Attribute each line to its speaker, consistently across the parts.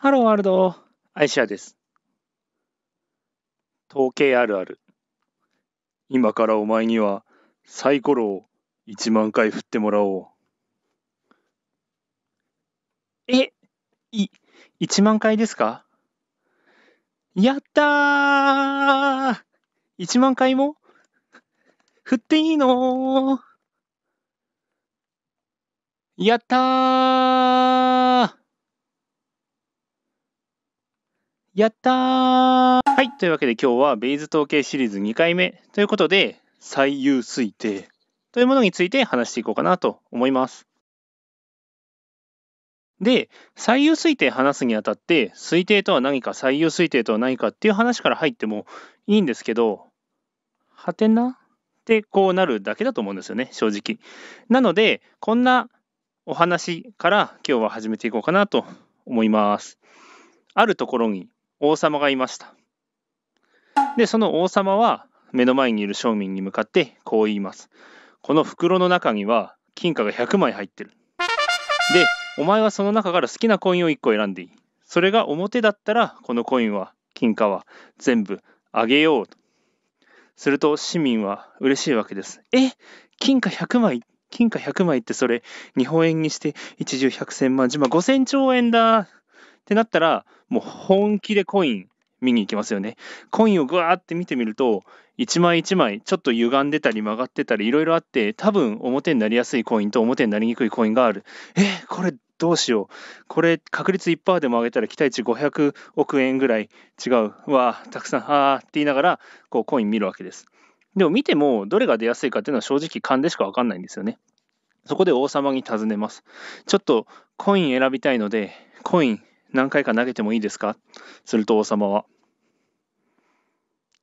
Speaker 1: ハローワールド、アイシアです。統計あるある。今からお前にはサイコロを1万回振ってもらおう。え、い、1万回ですかやったー !1 万回も振っていいのやったーやったーはい、というわけで今日はベイズ統計シリーズ2回目ということで、最優推定というものについて話していこうかなと思います。で、最優推定話すにあたって、推定とは何か、最優推定とは何かっていう話から入ってもいいんですけど、はてなってこうなるだけだと思うんですよね、正直。なので、こんなお話から今日は始めていこうかなと思います。あるところに王様がいました。で、その王様は目の前にいる商民に向かってこう言います。この袋の中には金貨が100枚入ってる。で、お前はその中から好きなコインを1個選んでいい。それが表だったら、このコインは、金貨は全部あげようと。すると市民は嬉しいわけです。え金貨100枚金貨100枚ってそれ日本円にして一重百千万十万五千兆円だってなったら、もう本気でコイン見に行きますよね。コインをぐわーって見てみると、一枚一枚ちょっと歪んでたり曲がってたりいろいろあって、多分表になりやすいコインと表になりにくいコインがある。えこれどうしよう。これ確率1%でも上げたら期待値500億円ぐらい違う。わわたくさん、あーって言いながら、こうコイン見るわけです。でも見ても、どれが出やすいかっていうのは正直勘でしかわかんないんですよね。そこで王様に尋ねます。ちょっとコイン選びたいので、コイン何回か投げてもいいですかすると王様は、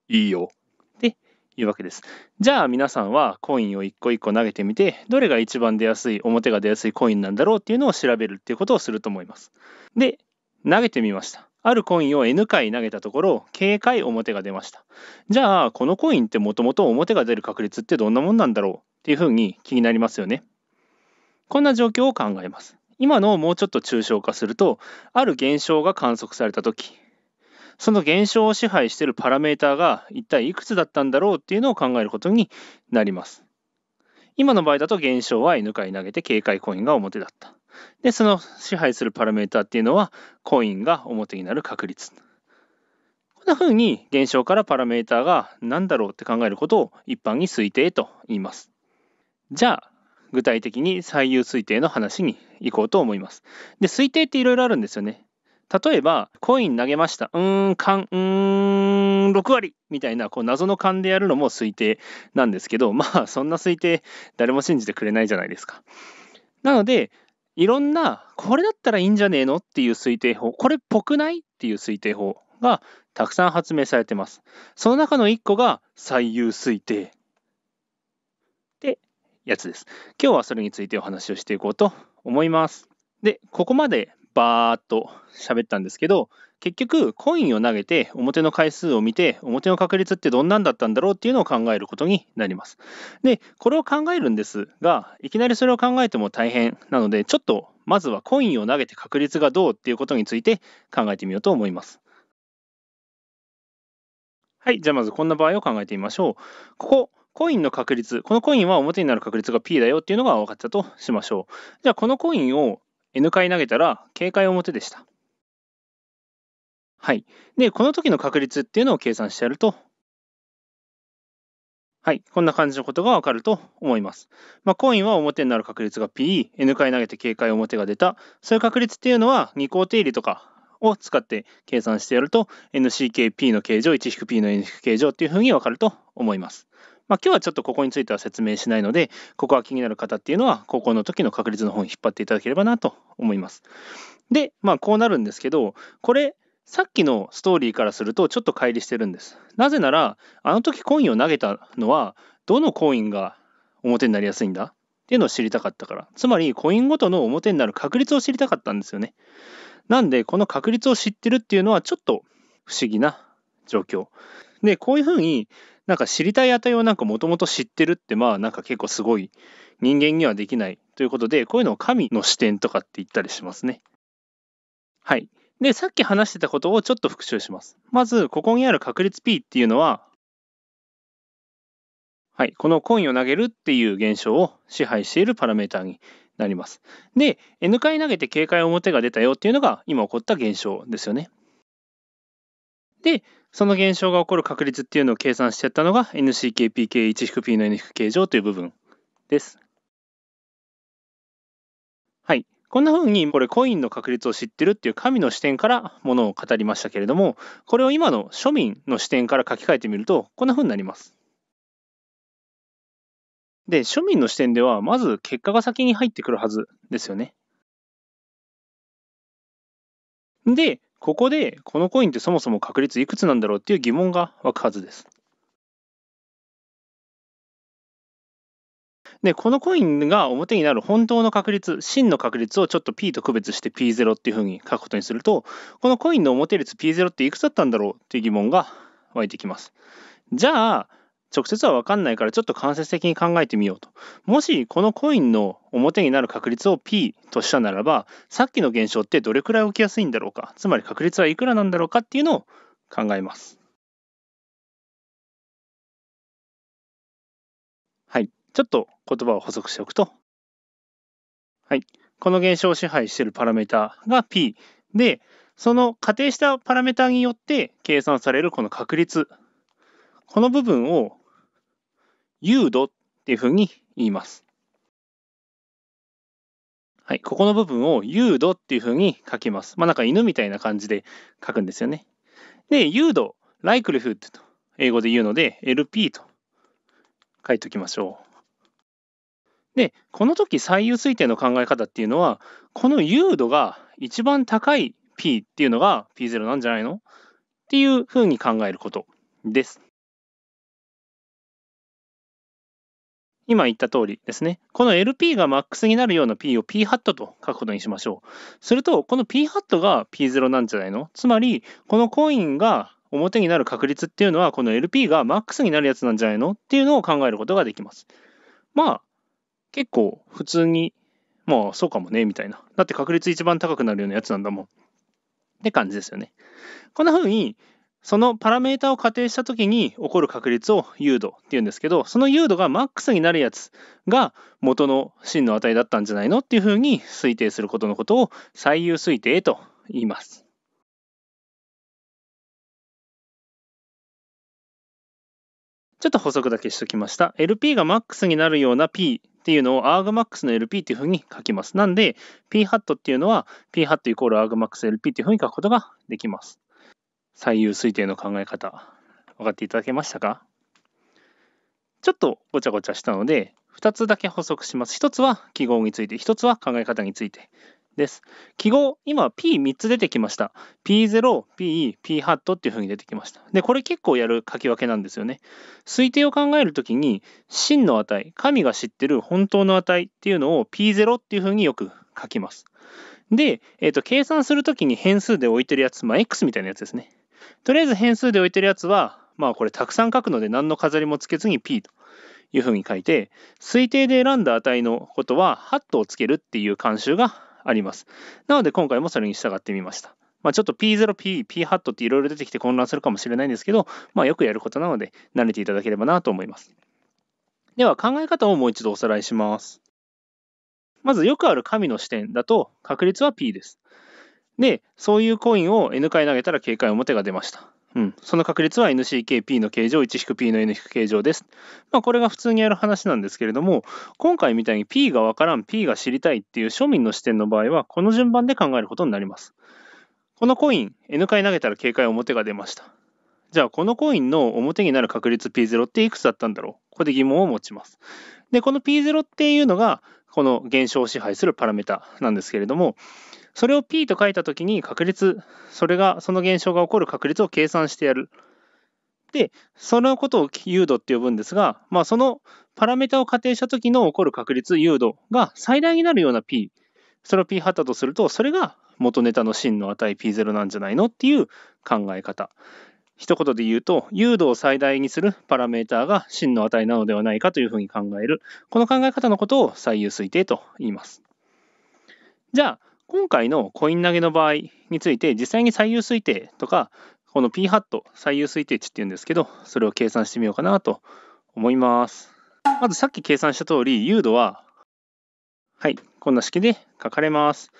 Speaker 1: いいよ。っていうわけです。じゃあ皆さんはコインを一個一個投げてみて、どれが一番出やすい、表が出やすいコインなんだろうっていうのを調べるっていうことをすると思います。で、投げてみました。あるコインを N 回投げたところ、K 回表が出ました。じゃあ、このコインってもともと表が出る確率ってどんなもんなんだろうっていうふうに気になりますよね。こんな状況を考えます。今のをもうちょっと抽象化すると、ある現象が観測されたとき、その現象を支配しているパラメーターが一体いくつだったんだろうっていうのを考えることになります。今の場合だと現象は N 回投げて警戒コインが表だった。で、その支配するパラメーターっていうのはコインが表になる確率。こんな風に現象からパラメーターが何だろうって考えることを一般に推定と言います。じゃあ、具体的に最優推定の話に行こうと思います。で、推定っていろいろあるんですよね。例えば、コイン投げました。うーん、勘、うーん、6割みたいな、こう、謎の勘でやるのも推定なんですけど、まあ、そんな推定、誰も信じてくれないじゃないですか。なので、いろんな、これだったらいいんじゃねえのっていう推定法、これっぽくないっていう推定法がたくさん発明されてます。その中の1個が最優推定やつです。今日はそれについてお話をしていこうと思います。で、ここまでバーっと喋ったんですけど、結局コインを投げて表の回数を見て表の確率ってどんなんだったんだろうっていうのを考えることになります。で、これを考えるんですが、いきなりそれを考えても大変なので、ちょっとまずはコインを投げて確率がどうっていうことについて考えてみようと思います。はい、じゃあまずこんな場合を考えてみましょう。ここコインの確率、このコインは表になる確率が P だよっていうのが分かったとしましょう。じゃあ、このコインを N 回投げたら、警戒表でした。はい。で、この時の確率っていうのを計算してやると、はい。こんな感じのことが分かると思います。まあ、コインは表になる確率が P、N 回投げて警戒表が出た。そういう確率っていうのは、二項定理とかを使って計算してやると、NCKP の形状、1-P の N-P 形状っていうふうに分かると思います。まあ、今日はちょっとここについては説明しないので、ここが気になる方っていうのは、高校の時の確率の方に引っ張っていただければなと思います。で、まあ、こうなるんですけど、これ、さっきのストーリーからするとちょっと乖離してるんです。なぜなら、あの時コインを投げたのは、どのコインが表になりやすいんだっていうのを知りたかったから。つまり、コインごとの表になる確率を知りたかったんですよね。なんで、この確率を知ってるっていうのはちょっと不思議な状況。で、こういうふうになんか知りたい値をなんかもともと知ってるってまあなんか結構すごい人間にはできないということでこういうのを神の視点とかって言ったりしますね。はい。で、さっき話してたことをちょっと復習します。まず、ここにある確率 P っていうのは、はい、このコインを投げるっていう現象を支配しているパラメータになります。で、N 回投げて警戒表が出たよっていうのが今起こった現象ですよね。で、その現象が起こる確率っていうのを計算してやったのが NCKPK1-P の N-K 乗という部分です。はい。こんな風にこれコインの確率を知ってるっていう神の視点からものを語りましたけれども、これを今の庶民の視点から書き換えてみると、こんな風になります。で、庶民の視点では、まず結果が先に入ってくるはずですよね。で、ここでこのコインってそもそも確率いくつなんだろうっていう疑問が湧くはずです。で、このコインが表になる本当の確率、真の確率をちょっと P と区別して P0 っていうふうに書くことにすると、このコインの表率 P0 っていくつだったんだろうっていう疑問が湧いてきます。じゃあ、直接は分かんないからちょっと間接的に考えてみようと。もしこのコインの表になる確率を P としたならば、さっきの現象ってどれくらい起きやすいんだろうか、つまり確率はいくらなんだろうかっていうのを考えます。はい。ちょっと言葉を補足しておくと。はい。この現象を支配しているパラメータが P で、その仮定したパラメータによって計算されるこの確率この部分を誘導っていうふうに言います。はい、ここの部分を誘導っていうふうに書きます。まあなんか犬みたいな感じで書くんですよね。で、誘導、ライクルフッドと英語で言うので、LP と書いておきましょう。で、この時最優推定の考え方っていうのは、この誘度が一番高い P っていうのが P0 なんじゃないのっていうふうに考えることです。今言った通りですね。この LP が MAX になるような P を P ハットと書くことにしましょう。すると、この P ハットが P0 なんじゃないのつまり、このコインが表になる確率っていうのは、この LP が MAX になるやつなんじゃないのっていうのを考えることができます。まあ、結構普通に、まあそうかもね、みたいな。だって確率一番高くなるようなやつなんだもん。って感じですよね。こんな風にそのパラメータを仮定したときに起こる確率を誘導っていうんですけど、その誘導がマックスになるやつが元の真の値だったんじゃないのっていうふうに推定することのことを最優推定と言います。ちょっと補足だけしときました。LP がマックスになるような P っていうのを argmax の LP っていうふうに書きます。なんで p ハットっていうのは p ハットイコール argmaxLP っていうふうに書くことができます。最優推定の考え方分かっていただけましたかちょっとごちゃごちゃしたので2つだけ補足します1つは記号について1つは考え方についてです記号今 P3 つ出てきました P0PEP っていうふうに出てきましたでこれ結構やる書き分けなんですよね推定を考えるときに真の値神が知ってる本当の値っていうのを P0 っていうふうによく書きますで、えー、と計算するときに変数で置いてるやつ、まあ、X みたいなやつですねとりあえず変数で置いてるやつは、まあこれたくさん書くので何の飾りもつけずに P というふうに書いて、推定で選んだ値のことはハットをつけるっていう慣習があります。なので今回もそれに従ってみました。まあ、ちょっと P0P、P ハットっていろいろ出てきて混乱するかもしれないんですけど、まあ、よくやることなので慣れていただければなと思います。では考え方をもう一度おさらいします。まずよくある神の視点だと確率は P です。で、そういうコインを N 回投げたら警戒表が出ました。うん、その確率は NCKP の形状 1-P の N-K 状です。まあ、これが普通にやる話なんですけれども、今回みたいに P がわからん、P が知りたいっていう庶民の視点の場合は、この順番で考えることになります。このコイン、N 回投げたら警戒表が出ました。じゃあ、このコインの表になる確率 P0 っていくつだったんだろうここで疑問を持ちます。で、この P0 っていうのが、この現象を支配するパラメータなんですけれども、それを P と書いたときに確率、それが、その現象が起こる確率を計算してやる。で、そのことを誘導って呼ぶんですが、まあ、そのパラメータを仮定したときの起こる確率誘導が最大になるような P、それを P ハッタとすると、それが元ネタの真の値 P0 なんじゃないのっていう考え方。一言で言うと、誘導を最大にするパラメーターが真の値なのではないかというふうに考える。この考え方のことを最優推定と言います。じゃあ、今回のコイン投げの場合について、実際に最優推定とか、この p ハット最優推定値っていうんですけど、それを計算してみようかなと思います。まずさっき計算した通り、誘導は、はい、こんな式で書かれます。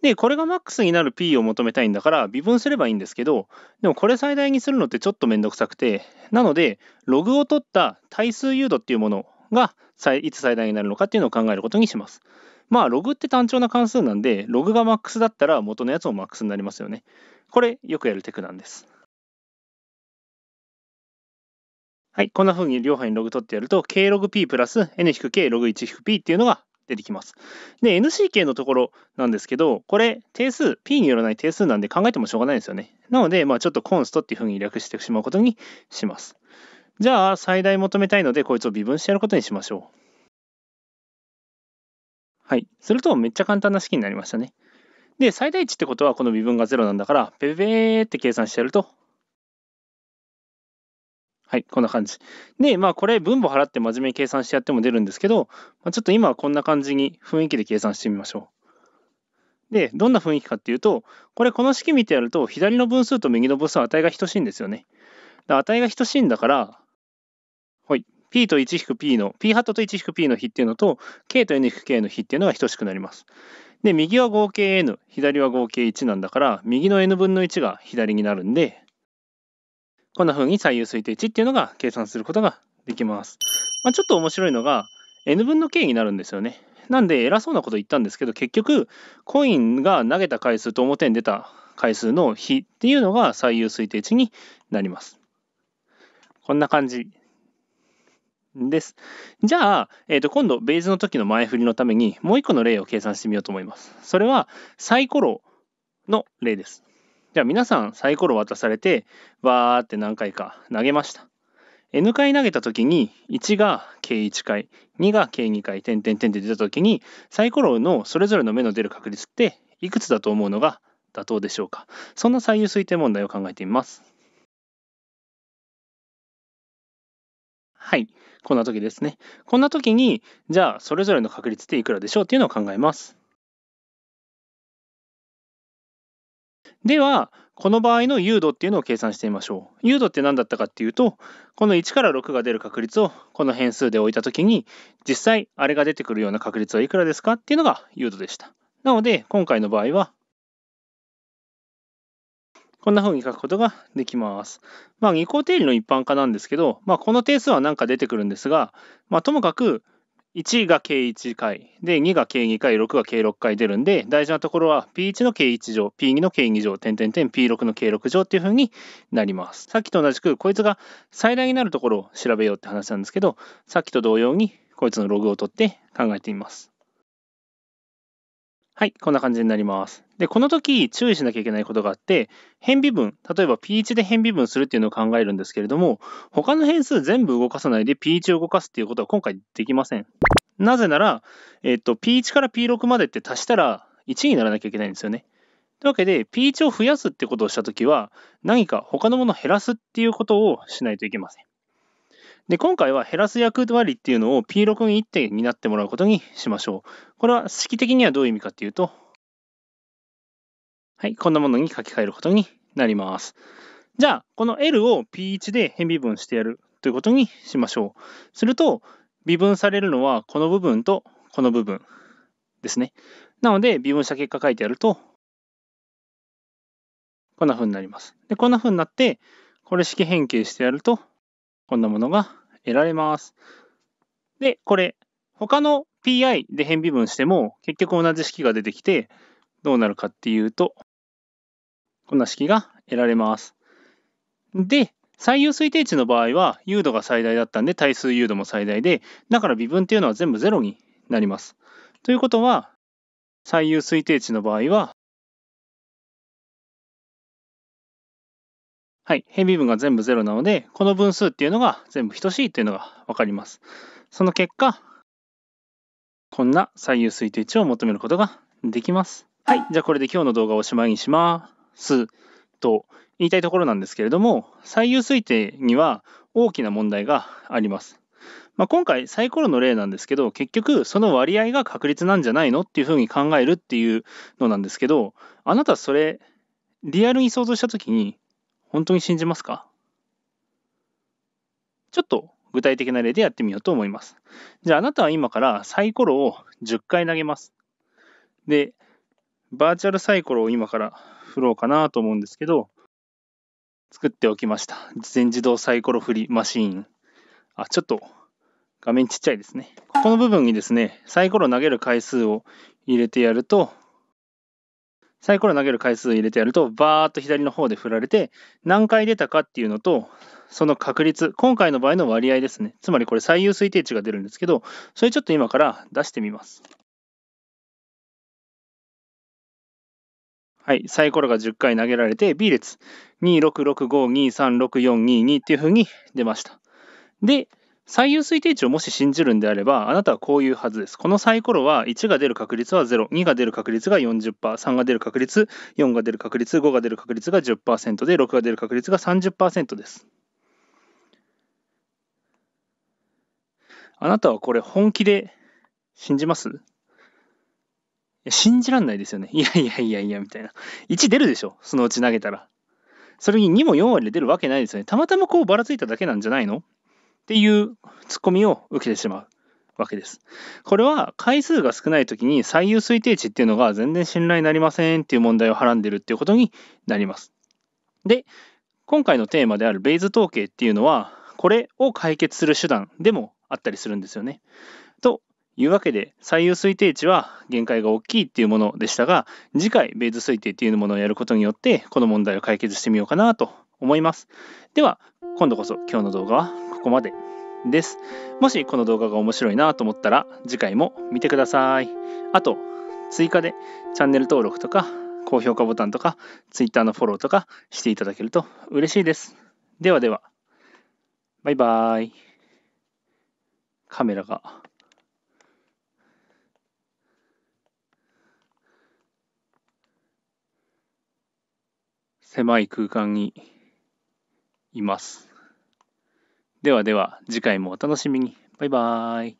Speaker 1: で、これがマックスになる p を求めたいんだから、微分すればいいんですけど、でもこれ最大にするのってちょっとめんどくさくて、なので、ログを取った対数誘導っていうものがいつ最大になるのかっていうのを考えることにします。まあ、ログって単調な関数なんで、ログがマックスだったら元のやつもマックスになりますよね。これ、よくやるテクなんです。はい、こんな風に両端にログ取ってやると、klogp プラス n-k ログ 1-p っていうのが出てきます。で、NCK のところなんですけど、これ定数、P によらない定数なんで考えてもしょうがないんですよね。なので、まあ、ちょっとコンストっていうふうに略してしまうことにします。じゃあ、最大求めたいので、こいつを微分してやることにしましょう。はい。すると、めっちゃ簡単な式になりましたね。で、最大値ってことは、この微分が0なんだから、ペペペーって計算してやると、はい、こんな感じ。で、まあ、これ、分母払って真面目に計算してやっても出るんですけど、まあ、ちょっと今はこんな感じに雰囲気で計算してみましょう。で、どんな雰囲気かっていうと、これ、この式見てやると、左の分数と右の分数は値が等しいんですよね。値が等しいんだから、P と 1-P の、P ハットと 1-P の比っていうのと、K と N-K の比っていうのが等しくなります。で、右は合計 N、左は合計1なんだから、右の N 分の1が左になるんで、こんな風に左右推定値っていうのが計算することができます。まあ、ちょっと面白いのが、N 分の K になるんですよね。なんで偉そうなこと言ったんですけど結局コインが投げた回数と表に出た回数の比っていうのが最優推定値になります。こんな感じです。じゃあ、えー、と今度ベースの時の前振りのためにもう一個の例を計算してみようと思います。それはサイコロの例です。じゃあ皆さんサイコロ渡されてわーって何回か投げました。N 回投げた時に1が計1回2が計2回点点点って出た時にサイコロのそれぞれの目の出る確率っていくつだと思うのが妥当でしょうかそんな最優推定問題を考えてみます。はい。こんな時ですね。こんな時に、じゃあ、それぞれの確率っていくらでしょうっていうのを考えます。では、この場合の誘導っていうのを計算してみましょう。誘導って何だったかっていうと、この1から6が出る確率をこの変数で置いた時に、実際あれが出てくるような確率はいくらですかっていうのが誘導でした。なので、今回の場合はこんな風に書くことができます。まあ、二項定理の一般化なんですけど、まあ、この定数は何か出てくるんですが、まあ、ともかく、1が計1回、で、2が計2回、6が計6回出るんで、大事なところは P1 の計1乗、P2 の計2乗、点点点、P6 の計6乗っていう風になります。さっきと同じく、こいつが最大になるところを調べようって話なんですけど、さっきと同様に、こいつのログを取って考えてみます。はい、こんな感じになります。で、この時注意しなきゃいけないことがあって、変微分、例えば P1 で変微分するっていうのを考えるんですけれども、他の変数全部動かさないで P1 を動かすっていうことは今回できません。なぜなら、えっと、P1 から P6 までって足したら1にならなきゃいけないんですよね。というわけで、P1 を増やすってことをした時は、何か他のものを減らすっていうことをしないといけません。で、今回は減らす役割っていうのを P6 に1点になってもらうことにしましょう。これは式的にはどういう意味かっていうと、はい、こんなものに書き換えることになります。じゃあ、この L を P1 で変微分してやるということにしましょう。すると、微分されるのはこの部分とこの部分ですね。なので、微分した結果書いてやると、こんな風になります。で、こんな風になって、これ式変形してやると、こんなものが得られます。で、これ、他の PI で変微分しても、結局同じ式が出てきて、どうなるかっていうと、こんな式が得られます。で、最優推定値の場合は、誘度が最大だったんで、対数誘度も最大で、だから微分っていうのは全部0になります。ということは、最優推定値の場合は、はい、変微分が全部0なので、この分数っていうのが全部等しいというのが分かります。その結果、こんな左右推定値を求めることができます。はい、じゃあこれで今日の動画をおしまいにします。と言いたいところなんですけれども、最優推定には大きな問題があります。まあ、今回サイコロの例なんですけど結局その割合が確率なんじゃないのっていうふうに考えるっていうのなんですけどあなたそれリアルに想像したときに本当に信じますかちょっと具体的な例でやってみようと思います。じゃああなたは今からサイコロを10回投げます。で、バーチャルサイコロを今から振ろうかなと思うんですけど、作っておきました。全自動サイコロ振りマシーン。あ、ちょっと画面ちっちゃいですね。ここの部分にですね、サイコロ投げる回数を入れてやると、サイコロ投げる回数入れてやると、バーっと左の方で振られて、何回出たかっていうのと、その確率、今回の場合の割合ですね。つまりこれ最優推定値が出るんですけど、それちょっと今から出してみます。はい、サイコロが10回投げられて、B 列、266523642っていうふうに出ました。で、最優推定値をもし信じるんであれば、あなたはこういうはずです。このサイコロは1が出る確率は0、2が出る確率が40%、3が出る確率、4が出る確率、5が出る確率が10%で、6が出る確率が30%です。あなたはこれ本気で信じます信じらんないですよね。いやいやいやいや、みたいな。1出るでしょ、そのうち投げたら。それに2も4割で出るわけないですよね。たまたまこうばらついただけなんじゃないのっていうツッコミを受けてしまうわけです。これは回数が少ない時に最優推定値っていうのが全然信頼になりませんっていう問題をはらんでるっていうことになります。で、今回のテーマであるベイズ統計っていうのは、これを解決する手段でもあったりするんですよね。というわけで、最優推定値は限界が大きいっていうものでしたが、次回、ベイズ推定っていうものをやることによって、この問題を解決してみようかなと思います。では、今度こそ今日の動画はここまでです。もしこの動画が面白いなと思ったら次回も見てください。あと、追加でチャンネル登録とか高評価ボタンとか Twitter のフォローとかしていただけると嬉しいです。ではでは、バイバーイ。カメラが。狭い空間にいます。ではでは次回もお楽しみに。バイバーイ。